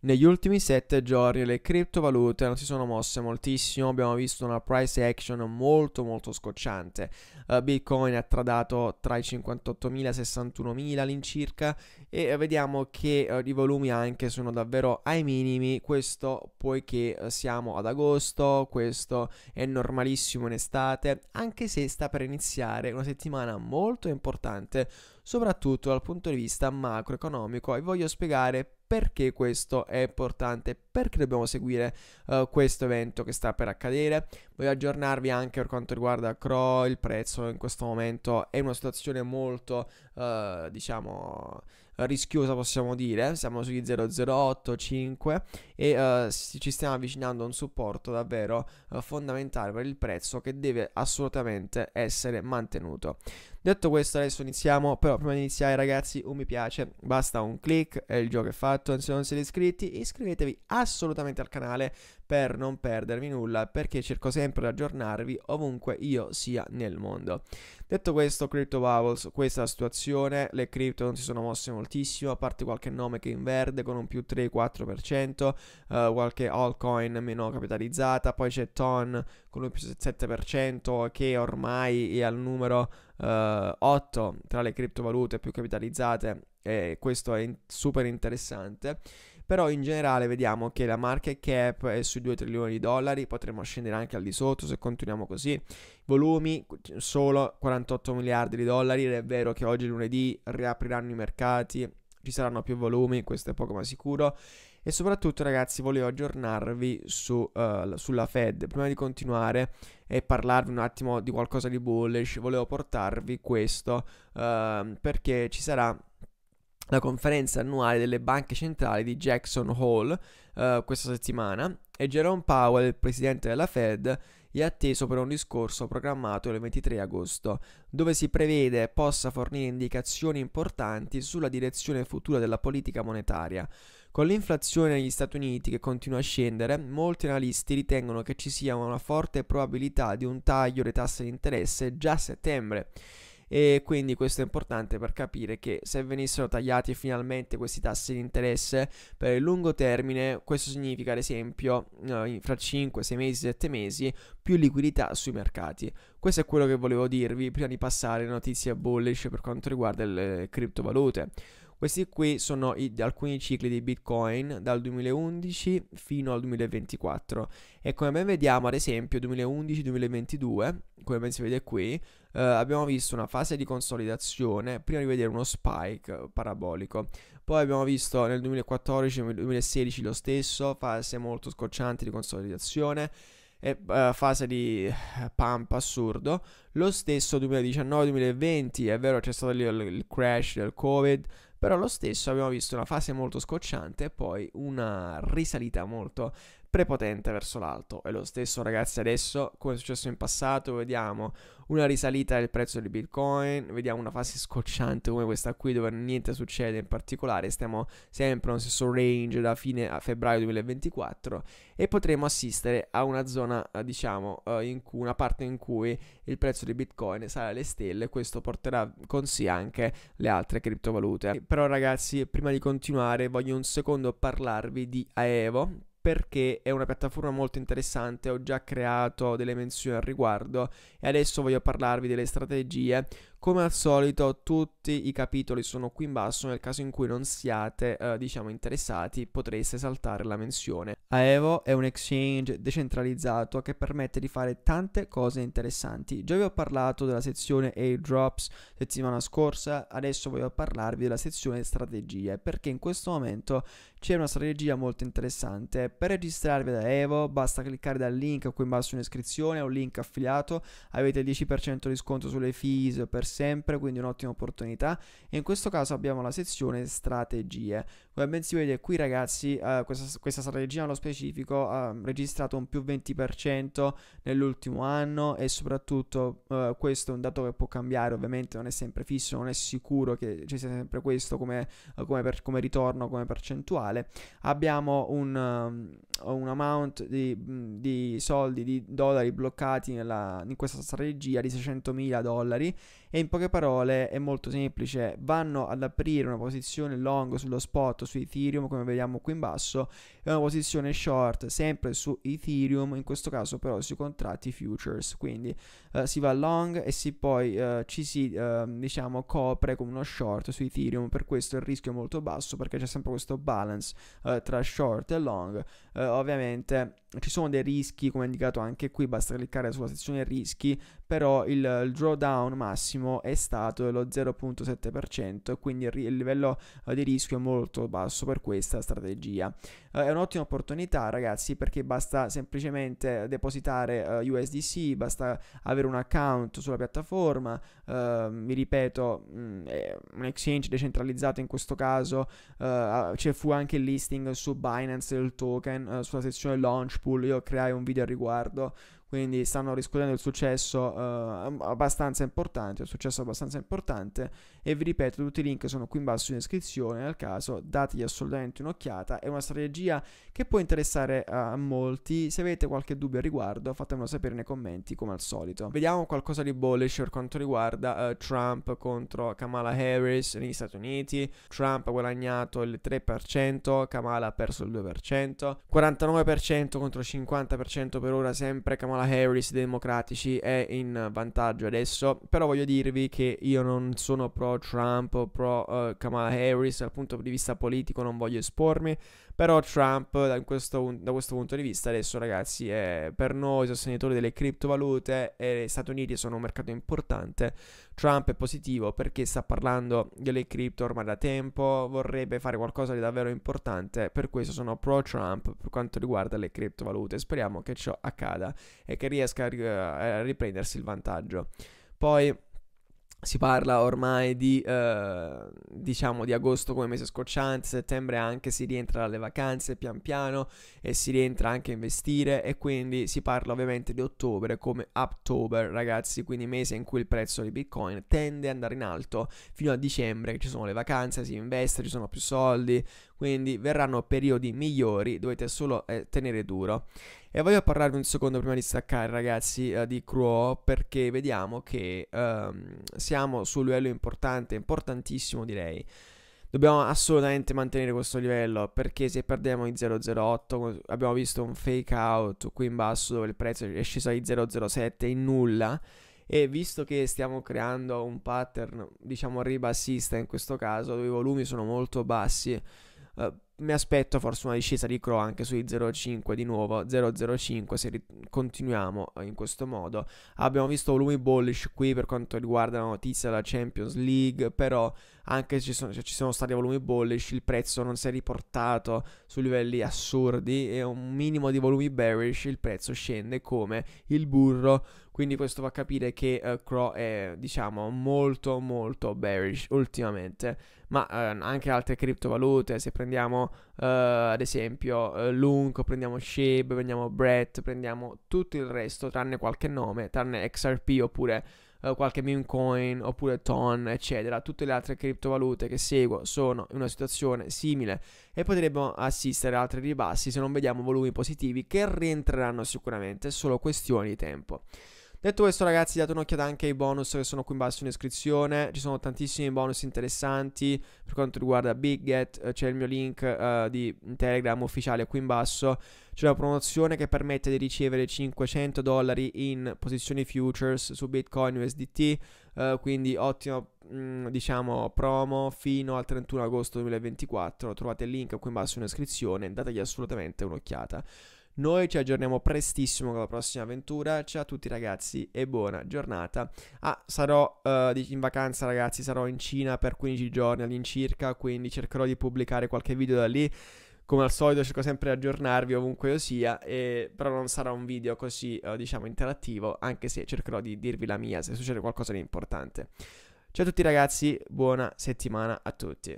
Negli ultimi 7 giorni le criptovalute non si sono mosse moltissimo, abbiamo visto una price action molto molto scocciante. Uh, Bitcoin ha tradato tra i 58.000 e i 61.000 all'incirca e vediamo che uh, i volumi anche sono davvero ai minimi, questo poiché eh, siamo ad agosto, questo è normalissimo in estate, anche se sta per iniziare una settimana molto importante soprattutto dal punto di vista macroeconomico e voglio spiegare perché questo è importante, perché dobbiamo seguire uh, questo evento che sta per accadere. Voglio aggiornarvi anche per quanto riguarda Crow, il prezzo in questo momento è una situazione molto, uh, diciamo, rischiosa possiamo dire, siamo sugli 0,085 e uh, ci stiamo avvicinando a un supporto davvero uh, fondamentale per il prezzo che deve assolutamente essere mantenuto. Detto questo adesso iniziamo, però prima di iniziare ragazzi un mi piace, basta un click e il gioco è fatto, se non siete iscritti iscrivetevi assolutamente al canale per non perdermi nulla perché cerco sempre di aggiornarvi ovunque io sia nel mondo. Detto questo, Crypto Bubbles, questa è la situazione, le cripto non si sono mosse moltissimo, a parte qualche nome che è in verde con un più 3-4%, eh, qualche altcoin meno capitalizzata, poi c'è Ton con un più 7% che ormai è al numero eh, 8 tra le criptovalute più capitalizzate e questo è in- super interessante. Però in generale vediamo che la market cap è sui 2 trilioni di dollari, potremmo scendere anche al di sotto se continuiamo così. Volumi solo 48 miliardi di dollari, ed è vero che oggi lunedì riapriranno i mercati, ci saranno più volumi, questo è poco ma sicuro. E soprattutto, ragazzi, volevo aggiornarvi su, uh, sulla Fed. Prima di continuare e parlarvi un attimo di qualcosa di bullish, volevo portarvi questo uh, perché ci sarà la conferenza annuale delle banche centrali di Jackson Hole eh, questa settimana e Jerome Powell, il presidente della Fed, è atteso per un discorso programmato il 23 agosto, dove si prevede possa fornire indicazioni importanti sulla direzione futura della politica monetaria. Con l'inflazione negli Stati Uniti che continua a scendere, molti analisti ritengono che ci sia una forte probabilità di un taglio dei tassi di interesse già a settembre e quindi questo è importante per capire che se venissero tagliati finalmente questi tassi di interesse per il lungo termine, questo significa ad esempio eh, fra 5, 6 mesi, 7 mesi più liquidità sui mercati. Questo è quello che volevo dirvi prima di passare alle notizie bullish per quanto riguarda le criptovalute. Questi qui sono i, alcuni cicli di Bitcoin dal 2011 fino al 2024 e come ben vediamo ad esempio 2011-2022, come ben si vede qui, eh, abbiamo visto una fase di consolidazione prima di vedere uno spike eh, parabolico. Poi abbiamo visto nel 2014 nel 2016 lo stesso, fase molto scocciante di consolidazione e uh, fase di eh, pump assurdo. Lo stesso 2019-2020, è vero c'è stato il, il crash del Covid, però lo stesso abbiamo visto una fase molto scocciante e poi una risalita molto prepotente verso l'alto. E lo stesso, ragazzi, adesso, come è successo in passato, vediamo una risalita del prezzo di Bitcoin, vediamo una fase scocciante come questa qui dove niente succede in particolare, stiamo sempre nello stesso range da fine a febbraio 2024 e potremo assistere a una zona, eh, diciamo, eh, in cui, una parte in cui il prezzo di Bitcoin sale alle stelle questo porterà con sé anche le altre criptovalute. Però ragazzi, prima di continuare voglio un secondo parlarvi di Aevo perché è una piattaforma molto interessante, ho già creato delle menzioni al riguardo e adesso voglio parlarvi delle strategie come al solito tutti i capitoli sono qui in basso, nel caso in cui non siate eh, diciamo interessati potreste saltare la menzione. Aevo è un exchange decentralizzato che permette di fare tante cose interessanti. Già vi ho parlato della sezione airdrops settimana scorsa, adesso voglio parlarvi della sezione strategie perché in questo momento c'è una strategia molto interessante. Per registrarvi da Evo basta cliccare dal link qui in basso in descrizione, è un link affiliato, avete il 10% di sconto sulle fees per sempre, quindi un'ottima opportunità. E in questo caso abbiamo la sezione strategie. Come ben si vede qui ragazzi, eh, questa, questa, strategia nello specifico ha registrato un più 20% nell'ultimo anno e soprattutto eh, questo è un dato che può cambiare, ovviamente non è sempre fisso, non è sicuro che ci sia sempre questo come, come, per, come ritorno, come percentuale. Abbiamo un... Um, ho un amount di, mm, di, soldi, di dollari bloccati nella, in questa strategia di 600.000 dollari e in poche parole è molto semplice, vanno ad aprire una posizione long sullo spot su Ethereum come vediamo qui in basso e una posizione short sempre su Ethereum, in questo caso però sui contratti futures, quindi eh, si va long e si poi eh, ci si eh, diciamo copre con uno short su Ethereum, per questo il rischio è molto basso perché c'è sempre questo balance eh, tra short e long. Eh, ovviamente ci sono dei rischi, come indicato anche qui, basta cliccare sulla sezione rischi, però il, il drawdown massimo è stato dello 0.7% quindi il, il livello eh, di rischio è molto basso per questa strategia. Eh, è un'ottima opportunità ragazzi perché basta semplicemente depositare eh, USDC, basta avere un account sulla piattaforma, ehm, vi ripeto mh, mm, un exchange decentralizzato in questo caso, eh, ci fu anche il listing su Binance del token eh, sulla sezione Launchpool, io creai un video al riguardo quindi stanno riscuotendo il successo eh, abbastanza importante, un successo abbastanza importante e vi ripeto tutti i link sono qui in basso in descrizione, nel caso dategli assolutamente un'occhiata, è una strategia che può interessare a molti, se avete qualche dubbio al riguardo fatemelo sapere nei commenti come al solito. Vediamo qualcosa di bullish per quanto riguarda eh, Trump contro Kamala Harris negli Stati Uniti, Trump ha guadagnato il 3%, Kamala ha perso il 2%, 49% contro 50% per ora sempre Kamala Kamala Harris dei democratici è in vantaggio adesso, però voglio dirvi che io non sono pro Trump o pro uh, Kamala Harris dal punto di vista politico, non voglio espormi, però Trump da questo, da questo punto di vista adesso ragazzi è per noi sostenitori delle criptovalute e gli Stati Uniti sono un mercato importante. Trump è positivo perché sta parlando delle cripto ormai da tempo, vorrebbe fare qualcosa di davvero importante, per questo sono pro Trump per quanto riguarda le criptovalute. Speriamo che ciò accada e che riesca a riprendersi il vantaggio. Poi si parla ormai di, eh, diciamo di agosto come mese scocciante, settembre anche si rientra dalle vacanze pian piano e si rientra anche a investire e quindi si parla ovviamente di ottobre come October ragazzi, quindi mese in cui il prezzo di Bitcoin tende ad andare in alto fino a dicembre ci sono le vacanze, si investe, ci sono più soldi, quindi verranno periodi migliori, dovete solo eh, tenere duro. E voglio parlarvi un secondo prima di staccare ragazzi eh, di Cruo perché vediamo che ehm, siamo su un livello importante, importantissimo direi. Dobbiamo assolutamente mantenere questo livello perché se perdiamo i 008 abbiamo visto un fake out qui in basso dove il prezzo è sceso ai 007 in nulla e visto che stiamo creando un pattern diciamo ribassista in questo caso dove i volumi sono molto bassi eh, mi aspetto forse una discesa di Crow anche sui 0,5 di nuovo, 0,05 se ri- continuiamo eh, in questo modo. Abbiamo visto volumi bullish qui per quanto riguarda la notizia della Champions League, però anche se ci sono, se ci sono stati volumi bullish il prezzo non si è riportato su livelli assurdi e un minimo di volumi bearish il prezzo scende come il burro. Quindi questo fa capire che uh, Crow è, diciamo, molto molto bearish ultimamente. Ma uh, anche altre criptovalute, se prendiamo uh, ad esempio uh, Lunk, prendiamo Shib, prendiamo Brett, prendiamo tutto il resto tranne qualche nome, tranne XRP oppure uh, qualche meme coin oppure Ton, eccetera. Tutte le altre criptovalute che seguo sono in una situazione simile e potremmo assistere ad altri ribassi se non vediamo volumi positivi che rientreranno sicuramente, è solo questione di tempo. Detto questo ragazzi date un'occhiata anche ai bonus che sono qui in basso in descrizione, ci sono tantissimi bonus interessanti per quanto riguarda Big Get, eh, c'è il mio link uh, di Telegram ufficiale qui in basso, c'è la promozione che permette di ricevere 500 dollari in posizioni futures su Bitcoin USDT, uh, eh, quindi ottima mm, diciamo promo fino al 31 agosto 2024, trovate il link qui in basso in descrizione, dategli assolutamente un'occhiata. Noi ci aggiorniamo prestissimo con la prossima avventura. Ciao a tutti ragazzi e buona giornata. Ah, sarò uh, in vacanza ragazzi, sarò in Cina per 15 giorni all'incirca, quindi cercherò di pubblicare qualche video da lì come al solito cerco sempre di aggiornarvi ovunque io sia, e... però non sarà un video così, eh, diciamo, interattivo, anche se cercherò di dirvi la mia se succede qualcosa di importante. Ciao a tutti ragazzi, buona settimana a tutti.